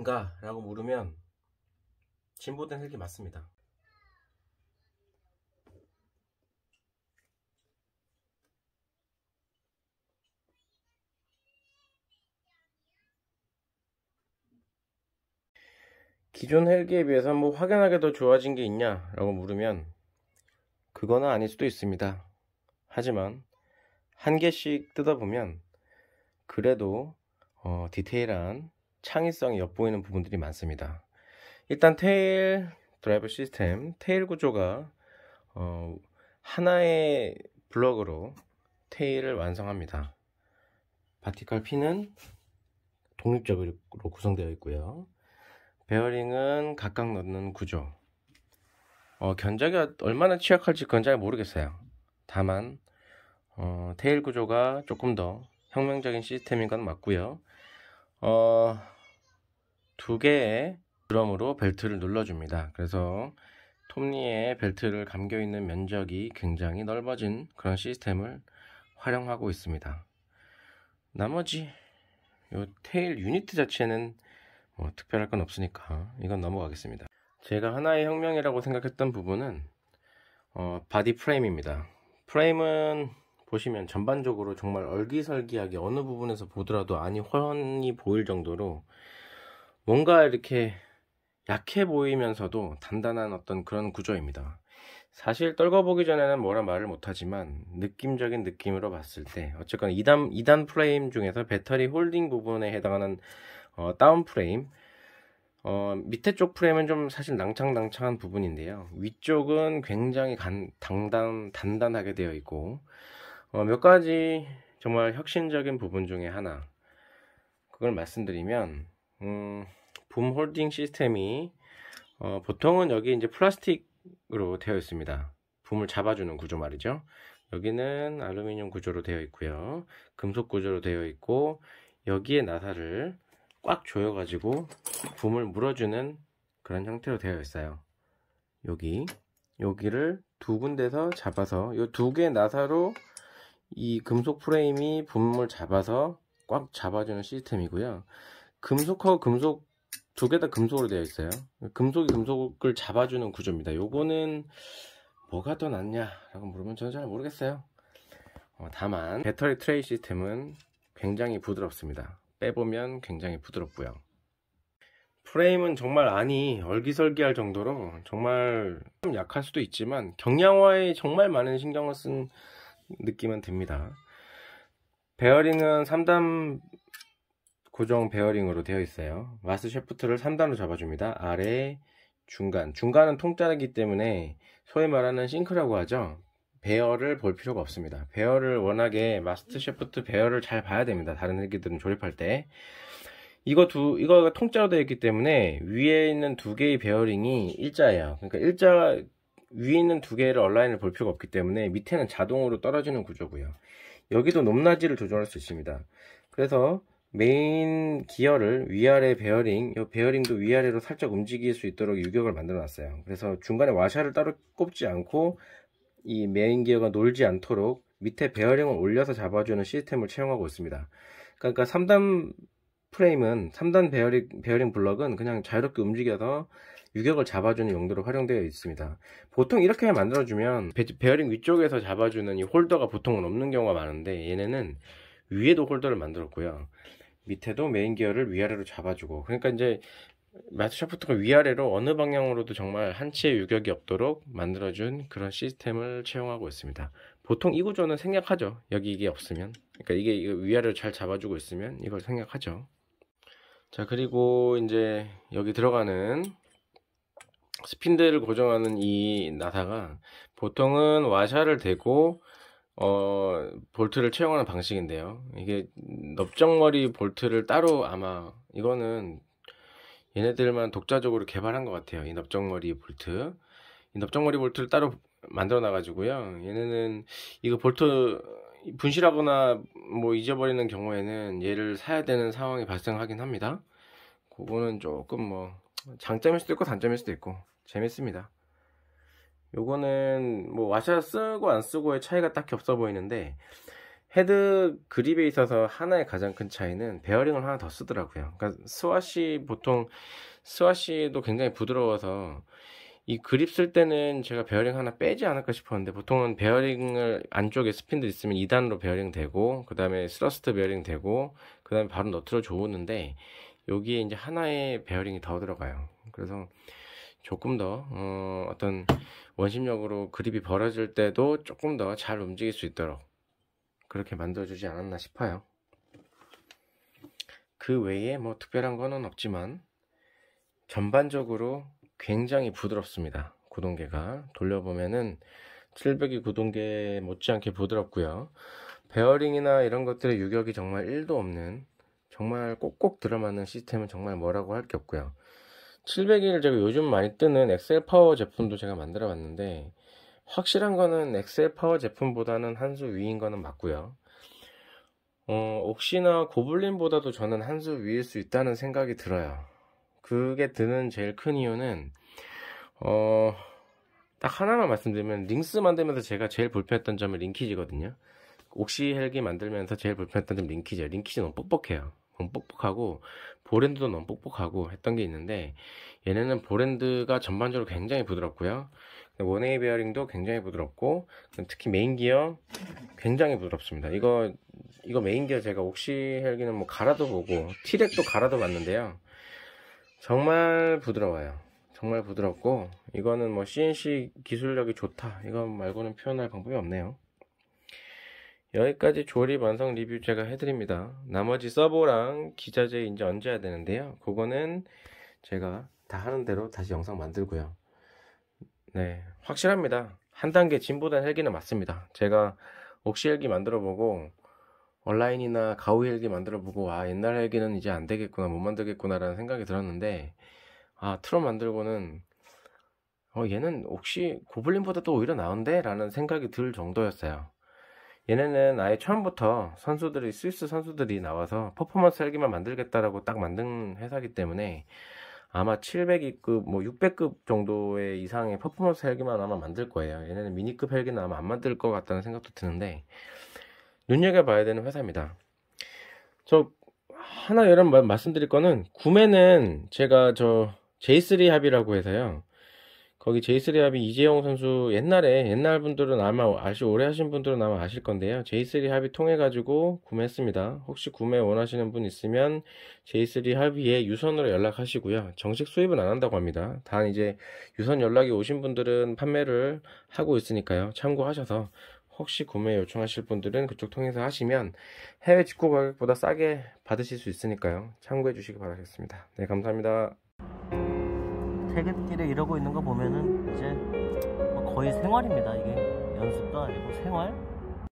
아닌가? 라고 물으면 진보된 헬기 맞습니다. 기존 헬기에 비해서 뭐 확연하게 더 좋아진 게 있냐? 라고 물으면 그거는 아닐 수도 있습니다. 하지만 한 개씩 뜯어보면 그래도 어, 디테일한 창의성이 엿보이는 부분들이 많습니다. 일단 테일 드라이브 시스템, 테일 구조가 어, 하나의 블럭으로 테일을 완성합니다. 바티컬 핀은 독립적으로 구성되어 있고요. 베어링은 각각 넣는 구조. 어, 견적이 얼마나 취약할지 그건 잘 모르겠어요. 다만 어, 테일 구조가 조금 더 혁명적인 시스템인 건 맞고요. 어, 두 개의 드럼으로 벨트를 눌러줍니다. 그래서 톱니에 벨트를 감겨 있는 면적이 굉장히 넓어진 그런 시스템을 활용하고 있습니다. 나머지 요 테일 유니트 자체는 뭐 특별할 건 없으니까 이건 넘어가겠습니다. 제가 하나의 혁명이라고 생각했던 부분은 어, 바디 프레임입니다. 프레임은 보시면 전반적으로 정말 얼기설기하게 어느 부분에서 보더라도 아니 훤히 보일 정도로 뭔가 이렇게 약해 보이면서도 단단한 어떤 그런 구조입니다. 사실 떨궈보기 전에는 뭐라 말을 못하지만 느낌적인 느낌으로 봤을 때어쨌건 2단, 2단 프레임 중에서 배터리 홀딩 부분에 해당하는 어, 다운 프레임 어, 밑에 쪽 프레임은 좀 사실 낭창낭창한 부분인데요. 위쪽은 굉장히 간, 당단, 단단하게 되어 있고, 어, 몇 가지 정말 혁신적인 부분 중에 하나 그걸 말씀드리면 음, 붐 홀딩 시스템이 어, 보통은 여기 이제 플라스틱으로 되어 있습니다. 붐을 잡아주는 구조 말이죠. 여기는 알루미늄 구조로 되어 있고요. 금속 구조로 되어 있고 여기에 나사를 꽉 조여 가지고 붐을 물어주는 그런 형태로 되어 있어요. 여기 여기를 두 군데서 잡아서 이 두 개의 나사로 이 금속 프레임이 분무물 잡아서 꽉 잡아주는 시스템이고요. 금속하고 금속 두 개 다 금속으로 되어 있어요. 금속이 금속을 잡아주는 구조입니다. 요거는 뭐가 더 낫냐라고 물으면 저는 잘 모르겠어요. 어, 다만 배터리 트레이 시스템은 굉장히 부드럽습니다. 빼보면 굉장히 부드럽고요. 프레임은 정말 아니 얼기설기할 정도로 정말 좀 약할 수도 있지만 경량화에 정말 많은 신경을 쓴 느낌은 듭니다. 베어링은 3단 고정 베어링으로 되어 있어요. 마스 셰프트를 3단으로 잡아줍니다. 아래, 중간. 중간은 통짜이기 때문에 소위 말하는 싱크라고 하죠. 베어를 볼 필요가 없습니다. 베어를 워낙에 마스트 셰프트 베어를 잘 봐야 됩니다. 다른 헬기들은 조립할 때. 이거 두, 이거가 통짜로 되어 있기 때문에 위에 있는 두 개의 베어링이 일자예요. 그러니까 일자 위에 있는 두 개를 얼라인을 볼 필요가 없기 때문에 밑에는 자동으로 떨어지는 구조고요. 여기도 높낮이를 조절할 수 있습니다. 그래서 메인 기어를 위아래 베어링, 이 베어링도 위아래로 살짝 움직일 수 있도록 유격을 만들어 놨어요. 그래서 중간에 와샤를 따로 꼽지 않고 이 메인 기어가 놀지 않도록 밑에 베어링을 올려서 잡아주는 시스템을 채용하고 있습니다. 그러니까 3단 프레임은 3단 베어링, 베어링 블럭은 그냥 자유롭게 움직여서 유격을 잡아주는 용도로 활용되어 있습니다. 보통 이렇게 만들어주면 베 어링 위쪽에서 잡아주는 이 홀더가 보통은 없는 경우가 많은데 얘네는 위에도 홀더를 만들었고요. 밑에도 메인 기어를 위아래로 잡아주고 그러니까 이제 마트 샤프트가 위아래로 어느 방향으로도 정말 한치의 유격이 없도록 만들어준 그런 시스템을 채용하고 있습니다. 보통 이 구조는 생략하죠. 여기 이게 없으면. 그러니까 이게 위아래를 잘 잡아주고 있으면 이걸 생략하죠. 자, 그리고 이제 여기 들어가는 스핀드를 고정하는 이 나사가 보통은 와샤를 대고 어 볼트를 채용하는 방식인데요. 이게 넓적머리 볼트를 따로 아마 이거는 얘네들만 독자적으로 개발한 것 같아요. 이 넓적머리 볼트. 이 넓적머리 볼트를 따로 만들어 놔가지고요. 얘네는 이거 볼트 분실하거나 뭐 잊어버리는 경우에는 얘를 사야 되는 상황이 발생하긴 합니다. 그거는 조금 뭐 장점일 수도 있고 단점일 수도 있고 재밌습니다. 요거는 뭐 와샤 쓰고 안 쓰고의 차이가 딱히 없어 보이는데 헤드 그립에 있어서 하나의 가장 큰 차이는 베어링을 하나 더 쓰더라고요. 그러니까 스와시 보통 스와시도 굉장히 부드러워서 이 그립 쓸 때는 제가 베어링 하나 빼지 않을까 싶었는데 보통은 베어링을 안쪽에 스핀들 있으면 2단으로 베어링 되고 그 다음에 스러스트 베어링 되고 그 다음에 바로 너트로 좋으는데 여기에 이제 하나의 베어링이 더 들어가요. 그래서 조금 더 어, 어떤 원심력으로 그립이 벌어질 때도 조금 더 잘 움직일 수 있도록 그렇게 만들어주지 않았나 싶어요. 그 외에 뭐 특별한 거는 없지만 전반적으로 굉장히 부드럽습니다. 구동계가 돌려보면은 700이 구동계 못지않게 부드럽고요. 베어링이나 이런 것들의 유격이 정말 1도 없는 정말 꼭꼭 들어맞는 시스템은 정말 뭐라고 할 게 없고요. 700일 제가 요즘 많이 뜨는 엑셀 파워 제품도 제가 만들어 봤는데 확실한 거는 엑셀 파워 제품보다는 한수 위인 거는 맞고요. 어, 옥시나 고블린보다도 저는 한수 위일 수 있다는 생각이 들어요. 그게 드는 제일 큰 이유는 어, 딱 하나만 말씀드리면 링스 만들면서 제가 제일 불편했던 점은 링키지거든요. 옥시 헬기 만들면서 제일 불편했던 점 링키지예요. 링키지 너무 뻑뻑해요. 너무 뻑뻑하고 보랜드도 너무 뻑뻑하고 했던 게 있는데 얘네는 보랜드가 전반적으로 굉장히 부드럽고요. 원웨이 베어링도 굉장히 부드럽고 특히 메인 기어 굉장히 부드럽습니다. 이거 이거 메인 기어 제가 옥시 헬기는 뭐 갈아도 보고 티렉도 갈아도 봤는데요. 정말 부드러워요. 정말 부드럽고 이거는 뭐 CNC 기술력이 좋다 이거 말고는 표현할 방법이 없네요. 여기까지 조립 완성 리뷰 제가 해드립니다. 나머지 서버랑 기자재 이제 얹어야 되는데요. 그거는 제가 다 하는 대로 다시 영상 만들고요. 네, 확실합니다. 한 단계 진보된 헬기는 맞습니다. 제가 옥시 헬기 만들어보고 온라인이나 가우 헬기 만들어보고 와 아, 옛날 헬기는 이제 안 되겠구나 못 만들겠구나라는 생각이 들었는데 아 트롯 만들고는 어 얘는 혹시 고블린보다 또 오히려 나은데? 라는 생각이 들 정도였어요. 얘네는 아예 처음부터 선수들이 스위스 선수들이 나와서 퍼포먼스 헬기만 만들겠다라고 딱 만든 회사기 때문에 아마 700급 뭐 600급 정도의 이상의 퍼포먼스 헬기만 아마 만들 거예요. 얘네는 미니급 헬기는 아마 안 만들 것 같다는 생각도 드는데 눈여겨봐야 되는 회사입니다. 저 하나 여러분 말씀드릴 거는 구매는 제가 저 J3 합의라고 해서요. 거기 제이스 리합이 이재용 선수 옛날에 옛날 분들은 아마 아시 오래 하신 분들은 아마 아실 건데요. 제이스 리합이 통해 가지고 구매했습니다. 혹시 구매 원하시는 분 있으면 제이스 리합이에 유선으로 연락하시고요. 정식 수입은 안 한다고 합니다. 단 이제 유선 연락이 오신 분들은 판매를 하고 있으니까요. 참고하셔서 혹시 구매 요청하실 분들은 그쪽 통해서 하시면 해외 직구 가격보다 싸게 받으실 수 있으니까요. 참고해 주시기 바라겠습니다. 네, 감사합니다. 퇴근길에 이러고 있는 거 보면은 이제 거의 생활입니다 이게 연습도 아니고 생활